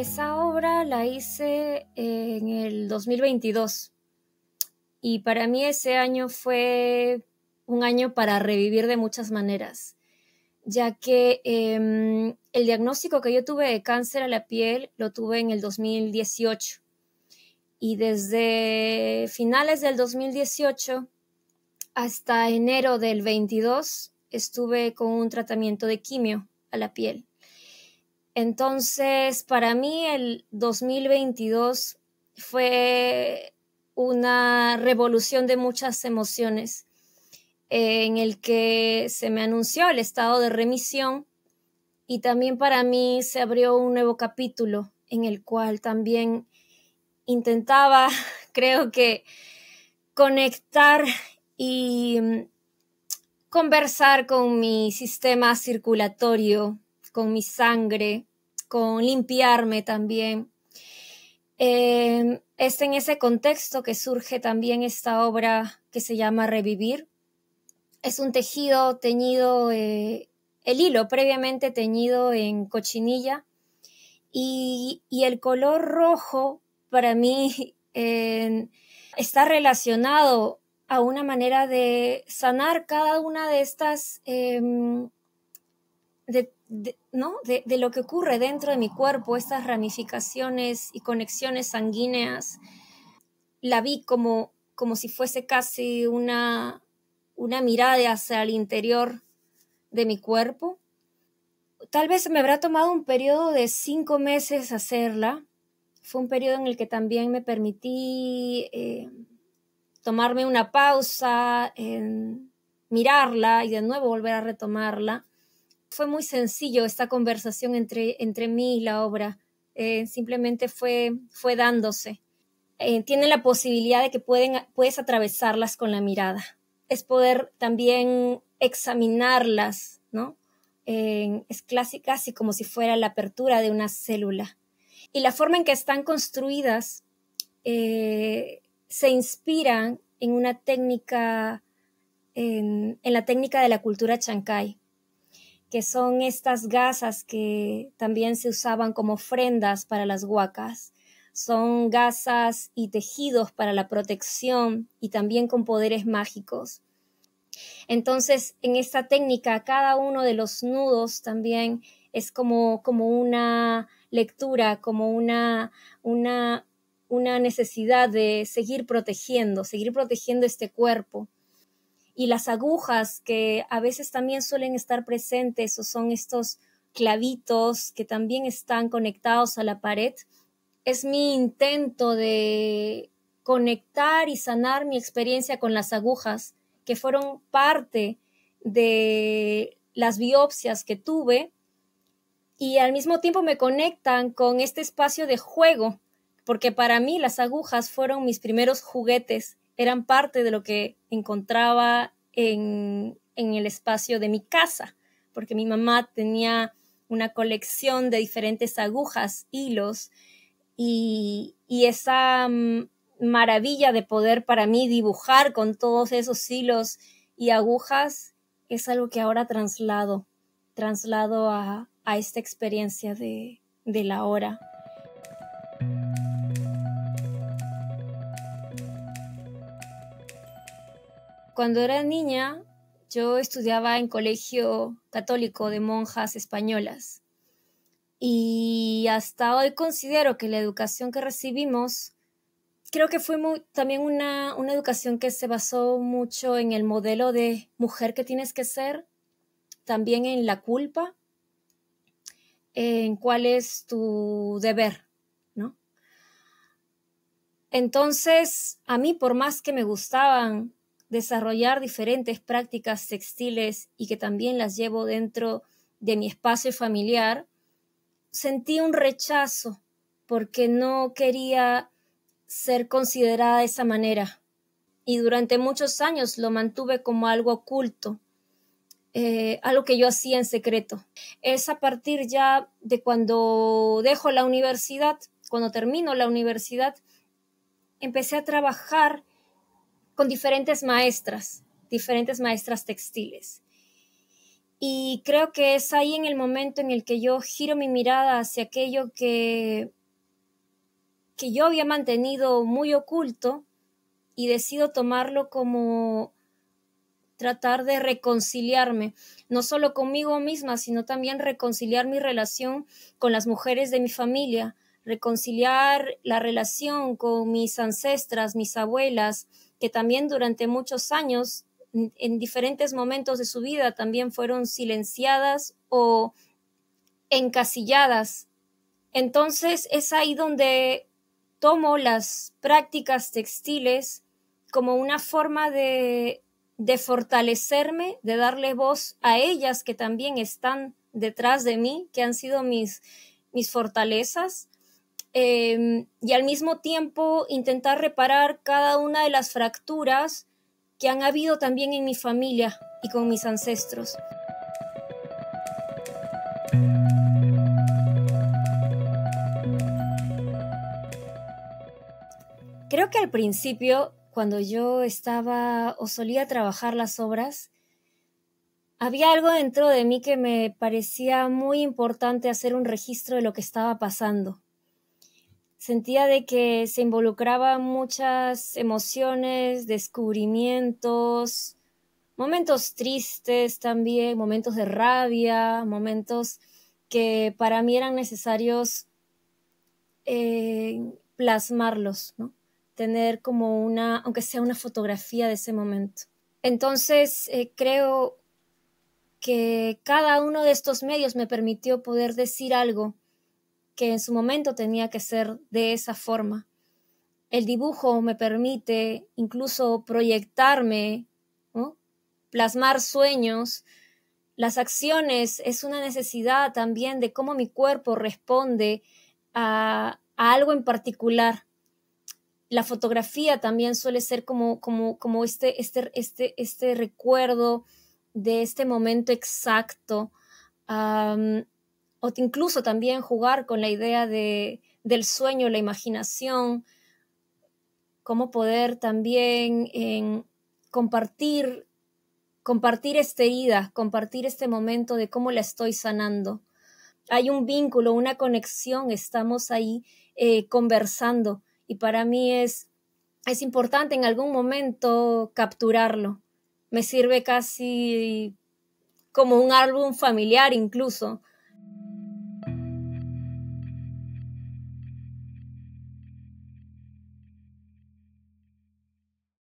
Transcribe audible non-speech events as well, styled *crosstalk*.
Esa obra la hice en el 2022 y para mí ese año fue un año para revivir de muchas maneras, ya que em, el diagnóstico que yo tuve de cáncer a la piel lo tuve en el 2018 y desde finales del 2018 hasta enero del 22 estuve con un tratamiento de quimio a la piel. Entonces, para mí el 2022 fue una revolución de muchas emociones eh, en el que se me anunció el estado de remisión y también para mí se abrió un nuevo capítulo en el cual también intentaba, *laughs* creo que, conectar y mm, conversar con mi sistema circulatorio, con mi sangre, con limpiarme también. Em, es en ese contexto que surge también esta obra que se llama Revivir. Es un tejido teñido, eh, el hilo previamente teñido en cochinilla y, el color rojo para mí *laughs* está relacionado a una manera de sanar cada una de estas, em, de, ¿no? De, lo que ocurre dentro de mi cuerpo, estas ramificaciones y conexiones sanguíneas, la vi como, como si fuese casi una, una mirada hacia el interior de mi cuerpo. Tal vez me habrá tomado un periodo de cinco meses hacerla. Fue un periodo en el que también me permití eh, tomarme una pausa, mirarla y de nuevo volver a retomarla fue muy sencillo esta conversación entre, mí y la obra. Eh, simplemente fue, dándose. Eh, tiene la posibilidad de que pueden, puedes atravesarlas con la mirada. Es poder también examinarlas, ¿no? Eh, es casi, casi como si fuera la apertura de una célula. Y la forma en que están construidas se inspiran en una técnica, en, la técnica de la cultura chancay que son estas gasas que también se usaban como ofrendas para las huacas. Son gasas y tejidos para la protección y también con poderes mágicos. Entonces, en esta técnica, cada uno de los nudos también es como, una lectura, como una, una necesidad de seguir protegiendo, seguir protegiendo este cuerpo y las agujas que a veces también suelen estar presentes o son estos clavitos que también están conectados a la pared. Es mi intento de conectar y sanar mi experiencia con las agujas que fueron parte de las biopsias que tuve y al mismo tiempo me conectan con este espacio de juego, porque para mí las agujas fueron mis primeros juguetes eran parte de lo que encontraba en, en el espacio de mi casa, porque mi mamá tenía una colección de diferentes agujas, hilos, y, y esa mm, maravilla de poder para mí dibujar con todos esos hilos y agujas es algo que ahora traslado, traslado a, a esta experiencia de, de la hora. Cuando era niña, yo estudiaba en colegio católico de monjas españolas y hasta hoy considero que la educación que recibimos, creo que fue también una, una educación que se basó mucho en el modelo de mujer que tienes que ser, también en la culpa, en cuál es tu deber, ¿no? Entonces, a mí, por más que me gustaban desarrollar diferentes prácticas textiles y que también las llevo dentro de mi espacio familiar, sentí un rechazo porque no quería ser considerada de esa manera. Y durante muchos años lo mantuve como algo oculto, eh, algo que yo hacía en secreto. Es a partir ya de cuando dejo la universidad, cuando termino la universidad, empecé a trabajar con diferentes maestras, diferentes maestras textiles. Y creo que es ahí en el momento en el que yo giro mi mirada hacia aquello que, que yo había mantenido muy oculto y decido tomarlo como tratar de reconciliarme, no solo conmigo misma, sino también reconciliar mi relación con las mujeres de mi familia, reconciliar la relación con mis ancestras, mis abuelas, que también durante muchos años, en diferentes momentos de su vida, también fueron silenciadas o encasilladas. Entonces es ahí donde tomo las prácticas textiles como una forma de, fortalecerme, de darle voz a ellas que también están detrás de mí, que han sido mis, mis fortalezas, Em, y al mismo tiempo intentar reparar cada una de las fracturas que han habido también en mi familia y con mis ancestros. Creo que al principio, cuando yo estaba o solía trabajar las obras, había algo dentro de mí que me parecía muy importante hacer un registro de lo que estaba pasando sentía de que se involucraban muchas emociones, descubrimientos, momentos tristes también, momentos de rabia, momentos que para mí eran necesarios eh, plasmarlos, tener como una, aunque sea una fotografía de ese momento. Entonces, eh, creo que cada uno de estos medios me permitió poder decir algo que en su momento tenía que ser de esa forma. El dibujo me permite incluso proyectarme, plasmar sueños. Las acciones es una necesidad también de cómo mi cuerpo responde a, algo en particular la fotografía también suele ser como, como, como este, este, este, este recuerdo de este momento exacto incluso también jugar con la idea de, del sueño, la imaginación, cómo poder también compartir, compartir esta ida compartir este momento de cómo la estoy sanando. Hay un vínculo, una conexión, estamos ahí eh, conversando y para mí es, es importante en algún momento capturarlo. Me sirve casi como un álbum familiar incluso,